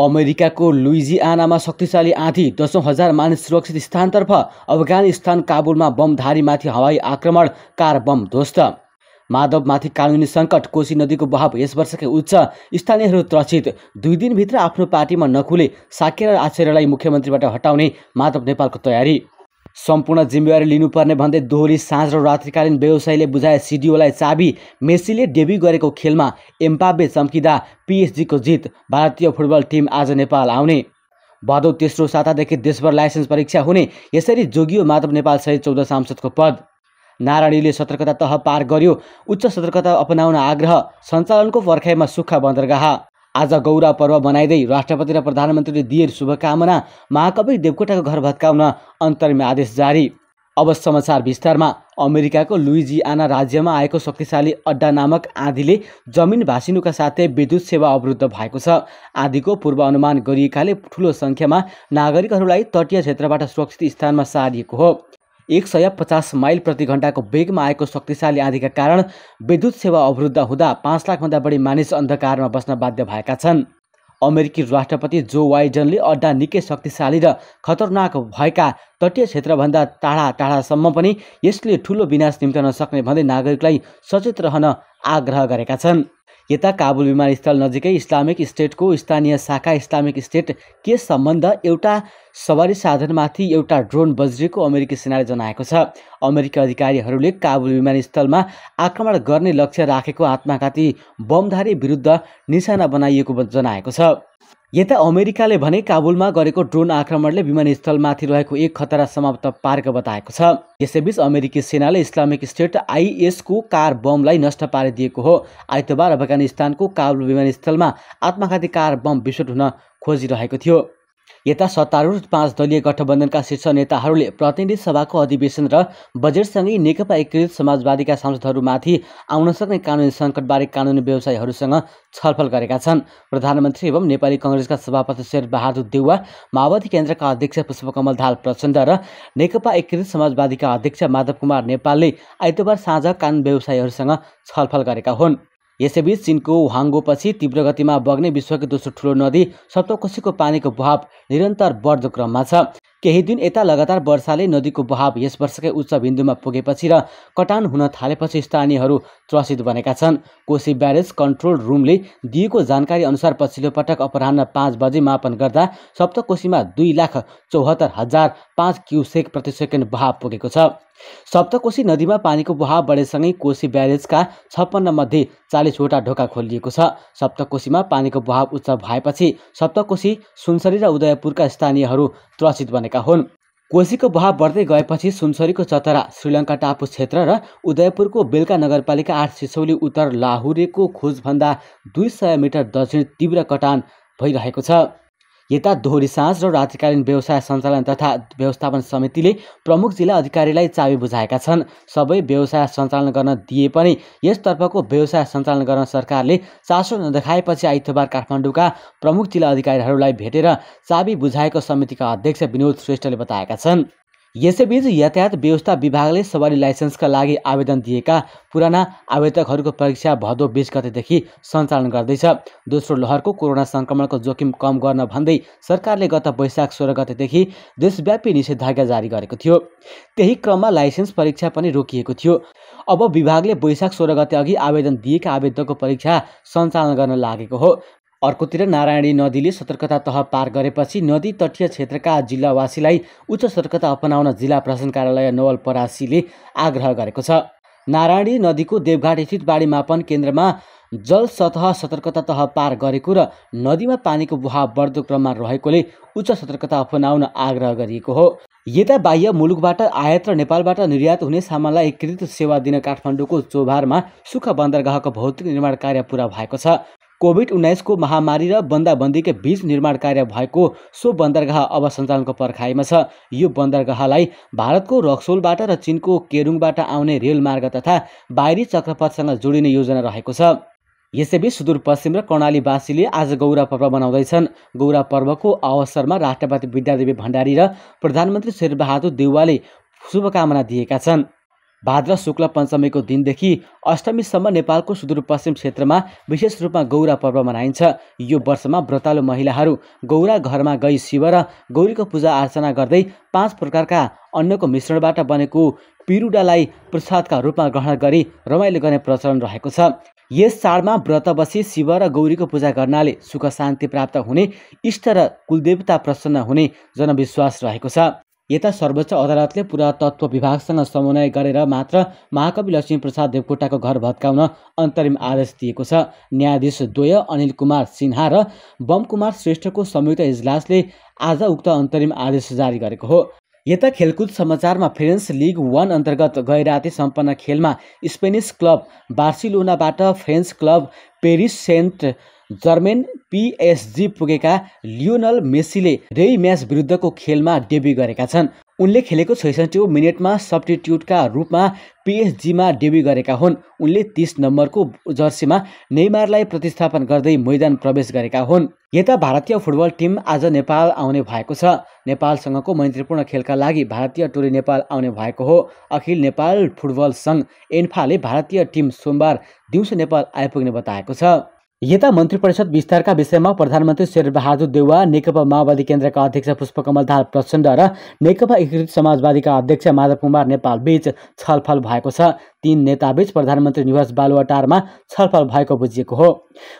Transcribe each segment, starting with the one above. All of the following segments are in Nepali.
अमेरिकाको लुइजियानामा शक्तिशाली आँधी दसौँ हजार मानिस सुरक्षित स्थानतर्फ अफगानिस्तान काबुलमा बमधारीमाथि हवाई आक्रमण कार बम ध्वस्त माधवमाथि कानुनी सङ्कट कोशी नदीको बहाव यस वर्षकै उच्च स्थानीयहरू त्रसित दुई दिनभित्र आफ्नो पार्टीमा नखुले साकेर आचार्यलाई मुख्यमन्त्रीबाट हटाउने माधव नेपालको तयारी सम्पूर्ण जिम्मेवारी लिनुपर्ने भन्दै दोहोरी साँझ र रात्रिकालीन व्यवसायीले बुझाए सिडिओलाई चाबी मेसीले डेब्यू गरेको खेलमा एम्पाबे चम्किँदा पिएचजीको जित भारतीय फुटबल टिम आज नेपाल आउने भदौ तेस्रो सातादेखि देशभर लाइसेन्स परीक्षा हुने यसरी जोगियो माधव नेपाल सहित चौध सांसदको पद नारायणीले सतर्कता तह पार गर्यो उच्च सतर्कता अपनाउन आग्रह सञ्चालनको पर्खाइमा सुक्खा बन्दरगाह आज गौरा पर्व मनाइँदै राष्ट्रपति र प्रधानमन्त्रीले दिएर शुभकामना महाकवि देवकोटाको घर भत्काउन अन्तरिम आदेश जारी अब समाचार विस्तारमा अमेरिकाको लुइजियाना राज्यमा आएको शक्तिशाली अड्डा नामक आँधीले जमिन भासिनुका साथै विद्युत सेवा अवरुद्ध भएको छ आँधीको पूर्वानुमान गरिएकाले ठुलो सङ्ख्यामा नागरिकहरूलाई तटीय क्षेत्रबाट सुरक्षित स्थानमा सारिएको हो एक सय पचास माइल प्रति घन्टाको वेगमा आएको शक्तिशाली आँधीका कारण विद्युत सेवा अवरुद्ध हुँदा पाँच लाखभन्दा बढी मानिस अन्धकारमा बस्न बाध्य भएका छन् अमेरिकी राष्ट्रपति जो बाइडनले अड्डा निकै शक्तिशाली र खतरनाक भएका तटीय क्षेत्रभन्दा टाढा टाढासम्म पनि यसले ठुलो विनाश निम्त्याउन सक्ने भन्दै नागरिकलाई सचेत रहन आग्रह गरेका छन् यता काबुल विमानस्थल नजिकै इस्लामिक स्टेटको स्थानीय शाखा इस्लामिक स्टेट के सम्बन्ध एउटा सवारी साधनमाथि एउटा ड्रोन बज्रिएको अमेरिकी सेनाले जनाएको छ अमेरिकी अधिकारीहरूले काबुल विमानस्थलमा आक्रमण गर्ने लक्ष्य राखेको आत्मघाती बमधारी विरुद्ध निशाना बनाइएको जनाएको छ यता अमेरिकाले भने काबुलमा गरेको ड्रोन आक्रमणले विमानस्थलमाथि रहेको एक खतरा समाप्त पारेको बताएको छ यसैबीच अमेरिकी सेनाले इस्लामिक स्टेट आइएसको कार बमलाई नष्ट पारिदिएको हो आइतबार अफगानिस्तानको काबुल विमानस्थलमा आत्मघाती कार बम विस्फोट हुन खोजिरहेको थियो यता सत्तारूढ पाँच दलीय गठबन्धनका शीर्ष नेताहरूले प्रतिनिधि सभाको अधिवेशन र बजेटसँगै नेकपा एकीकृत समाजवादीका सांसदहरूमाथि आउन सक्ने कानुनी सङ्कटबारे कानुनी व्यवसायहरूसँग छलफल गरेका छन् प्रधानमन्त्री एवं नेपाली कङ्ग्रेसका सभापति शेरबहादुर देउवा माओवादी केन्द्रका अध्यक्ष पुष्पकमल धाल प्रचण्ड र नेकपा एकीकृत समाजवादीका अध्यक्ष माधव कुमार नेपालले आइतबार साँझ कानुन व्यवसायीहरूसँग छलफल गरेका हुन् यसैबीच चिनको वाङ्गोपछि तीव्र गतिमा बग्ने विश्वकै दोस्रो ठुलो नदी सप्तकोशीको पानीको बहाव निरन्तर बढ्दो क्रममा छ केही दिन यता लगातार वर्षाले नदीको बहाव यस वर्षकै उच्च बिन्दुमा पुगेपछि र कटान हुन थालेपछि स्थानीयहरू त्रसित बनेका छन् कोशी ब्यारेज कन्ट्रोल रुमले दिएको जानकारी अनुसार पछिल्लो पटक अपराह्न पाँच बजे मापन गर्दा सप्तकोशीमा दुई लाख चौहत्तर हजार पाँच क्युसेक प्रति सेकेन्ड बहाव पुगेको छ सप्तकोशी नदीमा पानीको बहाव बढेसँगै कोशी ब्यारेजका छप्पन्न मध्ये चालिसवटा ढोका खोलिएको छ सप्तकोशीमा पानीको बहाव उच्च भएपछि सप्तकोशी सुनसरी र उदयपुरका स्थानीयहरू त्रसित बनेका हुन् कोशीको बहाव बढ्दै गएपछि सुनसरीको चतरा श्रीलङ्का टापु क्षेत्र र उदयपुरको बेलका नगरपालिका आठ सिसौली उत्तर लाहुरेको खोजभन्दा दुई सय मिटर दक्षिण तीव्र कटान भइरहेको छ यता दोहोरी साँझ र रात्रिकालीन व्यवसाय सञ्चालन तथा व्यवस्थापन समितिले प्रमुख जिल्ला अधिकारीलाई चाबी बुझाएका छन् सबै व्यवसाय सञ्चालन गर्न दिए पनि यसतर्फको व्यवसाय सञ्चालन गर्न सरकारले चासो नदेखाएपछि आइतबार काठमाडौँका प्रमुख जिल्ला अधिकारीहरूलाई भेटेर चाबी बुझाएको समितिका अध्यक्ष विनोद श्रेष्ठले बताएका छन् यसैबीच यातायात व्यवस्था विभागले सवारी लाइसेन्सका लागि आवेदन दिएका पुराना आवेदकहरूको परीक्षा भदौ बिस गतेदेखि सञ्चालन गर्दैछ दोस्रो लहरको कोरोना सङ्क्रमणको जोखिम कम गर्न भन्दै सरकारले गत वैशाख सोह्र गतेदेखि देशव्यापी निषेधाज्ञा जारी गरेको थियो त्यही क्रममा लाइसेन्स परीक्षा पनि रोकिएको थियो अब विभागले वैशाख सोह्र गते अघि आवेदन दिएका आवेदकको परीक्षा सञ्चालन गर्न लागेको हो अर्कोतिर नारायणी नदीले सतर्कता तह पार गरेपछि नदी तटीय क्षेत्रका जिल्लावासीलाई उच्च सतर्कता अपनाउन जिल्ला प्रशासन कार्यालय नवलपरासीले आग्रह गरेको छ नारायणी नदीको देवघाट स्थित बाढी मापन केन्द्रमा जल सतह सतर्कता तह पार गरेको र नदीमा पानीको बहाव बढ्दो क्रममा रहेकोले उच्च सतर्कता अपनाउन आग्रह गरिएको हो यता बाह्य मुलुकबाट आयात र नेपालबाट निर्यात हुने सामानलाई एकीकृत सेवा दिन काठमाडौँको चोभारमा सुख्खा बन्दरगाहको भौतिक निर्माण कार्य पुरा भएको छ कोभिड उन्नाइसको महामारी र बन्दाबन्दीकै बीच निर्माण कार्य भएको सो बन्दरगाह अब सञ्चालनको पर्खाइमा छ यो बन्दरगाहलाई भारतको रक्सोलबाट र चिनको केरुङबाट आउने रेलमार्ग तथा बाहिरी चक्रपथसँग जोडिने योजना रहेको छ यसैबीच सुदूरपश्चिम र कर्णालीवासीले आज गौरा पर्व मनाउँदैछन् गौरा पर्वको अवसरमा राष्ट्रपति विद्यादेवी भण्डारी र प्रधानमन्त्री शेरबहादुर देउवाले शुभकामना दिएका छन् भाद्र शुक्ल पञ्चमीको दिनदेखि अष्टमीसम्म नेपालको सुदूरपश्चिम क्षेत्रमा विशेष रूपमा गौरा पर्व मनाइन्छ यो वर्षमा व्रतालु महिलाहरू गौरा घरमा गई शिव र गौरीको पूजा आर्चना गर्दै पाँच प्रकारका अन्नको मिश्रणबाट बनेको पिरुडालाई प्रसादका रूपमा ग्रहण गरी रमाइलो गर्ने प्रचलन रहेको छ यस चाडमा व्रत बसी शिव र गौरीको पूजा गर्नाले सुख शान्ति प्राप्त हुने इष्ट र कुलदेवता प्रसन्न हुने जनविश्वास रहेको छ यता सर्वोच्च अदालतले पुरातत्व विभागसँग समन्वय गरेर मात्र महाकवि लक्ष्मीप्रसाद देवकोटाको घर भत्काउन अन्तरिम आदेश दिएको छ न्यायाधीश द्वय अनिल कुमार सिन्हा र बम कुमार श्रेष्ठको संयुक्त इजलासले आज उक्त अन्तरिम आदेश जारी गरेको हो यता खेलकुद समाचारमा फ्रेन्च लिग वान अन्तर्गत गैराती सम्पन्न खेलमा स्पेनिस क्लब बार्सिलोनाबाट French club Paris Saint Germain PSG पुगेका लियोनल मेसीले रेई म्याच विरुद्धको खेलमा डेब्यू गरेका छन् उनले खेलेको छैसठी मिनटमा सब्टिट्युटका रूपमा पिएसजीमा डेब्यू गरेका हुन् उनले तिस नम्बरको जर्सीमा नेमारलाई प्रतिस्थापन गर्दै मैदान प्रवेश गरेका हुन् यता भारतीय फुटबल टिम आज नेपाल आउने भएको छ नेपालसँगको मैत्रीपूर्ण खेलका लागि भारतीय टोली नेपाल आउने भएको हो अखिल नेपाल फुटबल सङ्घ एन्फाले भारतीय टिम सोमबार दिउँसो नेपाल आइपुग्ने बताएको छ यता मन्त्री परिषद विस्तारका विषयमा प्रधानमन्त्री शेरबहादुर देउवा नेकपा माओवादी केन्द्रका अध्यक्ष पुष्पकमल दाल प्रचण्ड र नेकपा एकीकृत समाजवादीका अध्यक्ष माधव कुमार नेपाल बीच छलफल भएको छ तीन नेताबीच प्रधानमन्त्री निवास बालुवाटारमा छलफल भएको बुझिएको हो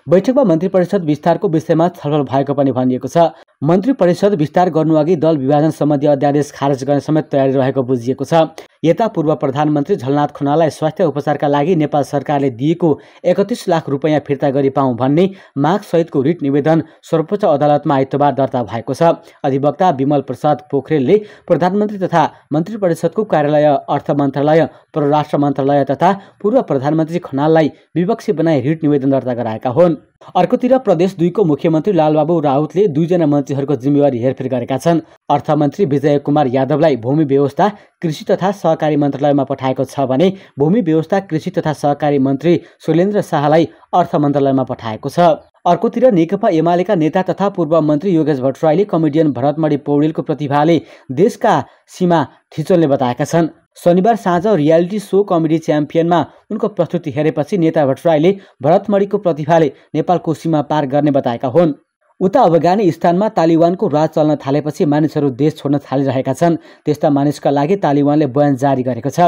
बैठकमा मन्त्री परिषद विस्तारको विषयमा छलफल भएको पनि भनिएको छ मन्त्री परिषद विस्तार गर्नुअघि दल विभाजन सम्बन्धी अध्यादेश खारेज गर्ने समेत तयारी रहेको बुझिएको छ यता पूर्व प्रधानमन्त्री झलनाथ खनाललाई स्वास्थ्य उपचारका लागि नेपाल सरकारले दिएको एकतिस लाख रुपियाँ फिर्ता गरी पाऊ भन्ने मागसहितको रिट निवेदन सर्वोच्च अदालतमा आइतबार दर्ता भएको छ अधिवक्ता विमल प्रसाद पोखरेलले प्रधानमन्त्री तथा मन्त्री परिषदको कार्यालय अर्थ मन्त्रालय परराष्ट्र मन्त्रालय तथा पूर्व प्रधानमन्त्री खनाललाई विपक्षी बनाई रिट निवेदन दर्ता गराएका हुन् अर्कोतिर प्रदेश दुईको मुख्यमन्त्री लालबाबु राउतले दुईजना मन्त्रीहरूको जिम्मेवारी हेरफेर गरेका छन् अर्थमन्त्री विजय कुमार यादवलाई भूमि व्यवस्था कृषि तथा सहकारी मन्त्रालयमा पठाएको छ भने भूमि व्यवस्था कृषि तथा सहकारी मन्त्री सुलेन्द्र शाहलाई अर्थ मन्त्रालयमा पठाएको छ अर्कोतिर नेकपा एमालेका नेता तथा पूर्व मन्त्री योगेश भट्टराईले कमेडियन भरतमणि पौडेलको प्रतिभाले देशका सीमा थिचोल्ने बताएका छन् शनिबार साँझ रियालिटी सो कमेडी च्याम्पियनमा उनको प्रस्तुति हेरेपछि नेता भट्टराईले भरतमणिको प्रतिभाले नेपालको सीमा पार गर्ने बताएका हुन् उता अफगानी स्थानमा तालिबानको राज चल्न थालेपछि मानिसहरू देश छोड्न थालिरहेका छन् त्यस्ता मानिसका लागि तालिबानले बयान जारी गरेको छ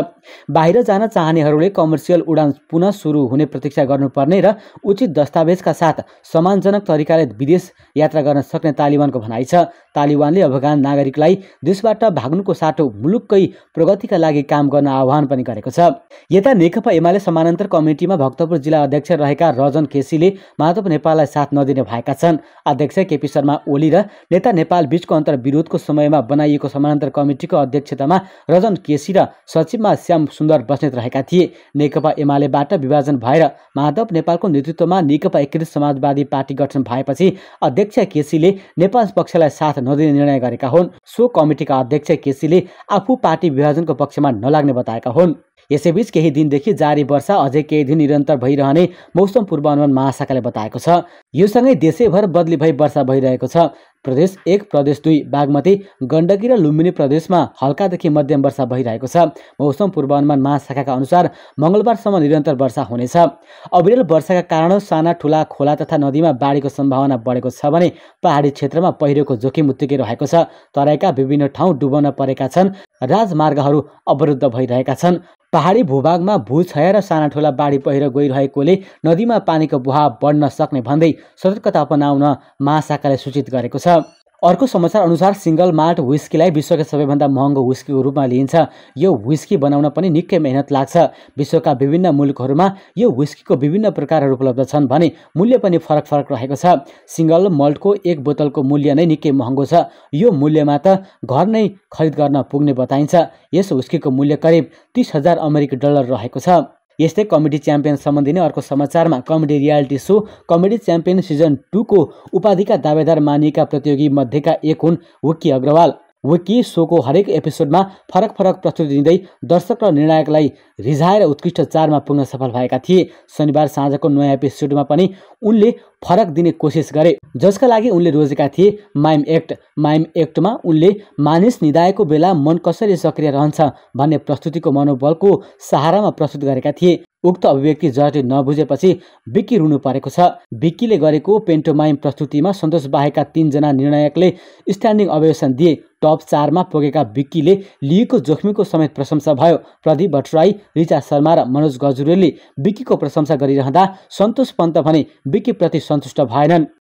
बाहिर जान चाहनेहरूले कमर्सियल उडान पुनः सुरु हुने प्रतीक्षा गर्नुपर्ने र उचित दस्तावेजका साथ सम्मानजनक तरिकाले विदेश यात्रा गर्न सक्ने तालिबानको भनाइ छ तालिबानले अफगान नागरिकलाई देशबाट भाग्नुको साटो मुलुककै प्रगतिका लागि काम गर्न आह्वान पनि गरेको छ यता नेकपा एमाले समानान्तर कमिटीमा भक्तपुर जिल्ला अध्यक्ष रहेका रजन केसीले माधव नेपाललाई साथ नदिने भएका छन् अध्यक्ष केपी शर्मा ओली र नेता नेपाल बीचको अन्तर्विरोधको समयमा बनाइएको समानान्तर कमिटीको अध्यक्षतामा रजन केसी र सचिवमा श्याम सुन्दर बस्नेत रहेका थिए नेकपा एमालेबाट विभाजन भएर माधव नेपालको नेतृत्वमा नेकपा एकीकृत समाजवादी पार्टी गठन भएपछि अध्यक्ष केसीले नेपाल पक्षलाई साथ नदिने निर्णय गरेका हुन् सो कमिटीका अध्यक्ष केसीले आफू पार्टी विभाजनको पक्षमा नलाग्ने बताएका हुन् यसैबीच केही दिनदेखि जारी वर्षा अझै केही दिन निरन्तर भइरहने मौसम पूर्वानुमान महाशाखाले बताएको छ सँगै देशैभर बदली भई वर्षा भइरहेको छ प्रदेश एक प्रदेश दुई बागमती गण्डकी र लुम्बिनी प्रदेशमा हल्कादेखि मध्यम वर्षा भइरहेको छ मौसम पूर्वानुमान महाशाखाका अनुसार मङ्गलबारसम्म निरन्तर वर्षा हुनेछ अविरल वर्षाका कारण साना ठुला खोला तथा नदीमा बाढीको सम्भावना बढेको छ भने पहाडी क्षेत्रमा पहिरोको जोखिम उत्तिकै रहेको छ तराईका विभिन्न ठाउँ डुबन परेका छन् राजमार्गहरू अवरुद्ध भइरहेका छन् पहाडी भूभागमा भूक्षय र साना ठुला बाढी पहिरो गइरहेकोले नदीमा पानीको बहाव बढ्न सक्ने भन्दै सतर्कता अपनाउन महाशाखाले सूचित गरेको छ अर्को समाचार अनुसार सिङ्गल माल्ट विस्कीलाई विश्वकै सबैभन्दा महँगो विस्कीको रूपमा लिइन्छ यो विस्की बनाउन पनि निकै मेहनत लाग्छ विश्वका विभिन्न मुलुकहरूमा यो विस्कीको विभिन्न प्रकारहरू उपलब्ध छन् भने मूल्य पनि फरक फरक रहेको छ सिङ्गल मल्टको एक बोतलको मूल्य नै निकै महँगो छ यो मूल्यमा त घर नै खरिद गर्न पुग्ने बताइन्छ यस विस्कीको मूल्य करिब तिस हजार अमेरिकी डलर रहेको छ यस्तै कमेडी च्याम्पियन सम्बन्धी नै अर्को समाचारमा comedy reality show comedy champion season टूको उपाधिका दावेदार मानिएका प्रतियोगी मध्येका एक हुन् हुकी अग्रवाल विकी सोको हरेक एपिसोडमा फरक फरक प्रस्तुति दिँदै दर्शक र निर्णायकलाई रिझाएर उत्कृष्ट चारमा पुग्न सफल भएका थिए शनिबार साँझको नयाँ एपिसोडमा पनि उनले फरक दिने कोसिस गरे जसका लागि उनले रोजेका थिए माइम एक्ट माइम एक्टमा उनले मानिस निधाएको बेला मन कसरी सक्रिय रहन्छ भन्ने प्रस्तुतिको मनोबलको सहारामा प्रस्तुत गरेका थिए उक्त अभिव्यक्ति जजले नबुझेपछि विक्की रुनु परेको छ विक्कीले गरेको पेन्टोमाइम प्रस्तुतिमा सन्तोष बाहेकका तिनजना निर्णायकले स्ट्यान्डिङ अभिवेशन दिए टप चारमा पुगेका विक्कीले लिएको जोखिमको समेत प्रशंसा भयो प्रदीप भट्टराई रिचा शर्मा र मनोज गजुरेलले विक्कीको प्रशंसा गरिरहँदा सन्तोष पन्त भने विक्कीप्रति सन्तुष्ट भएनन्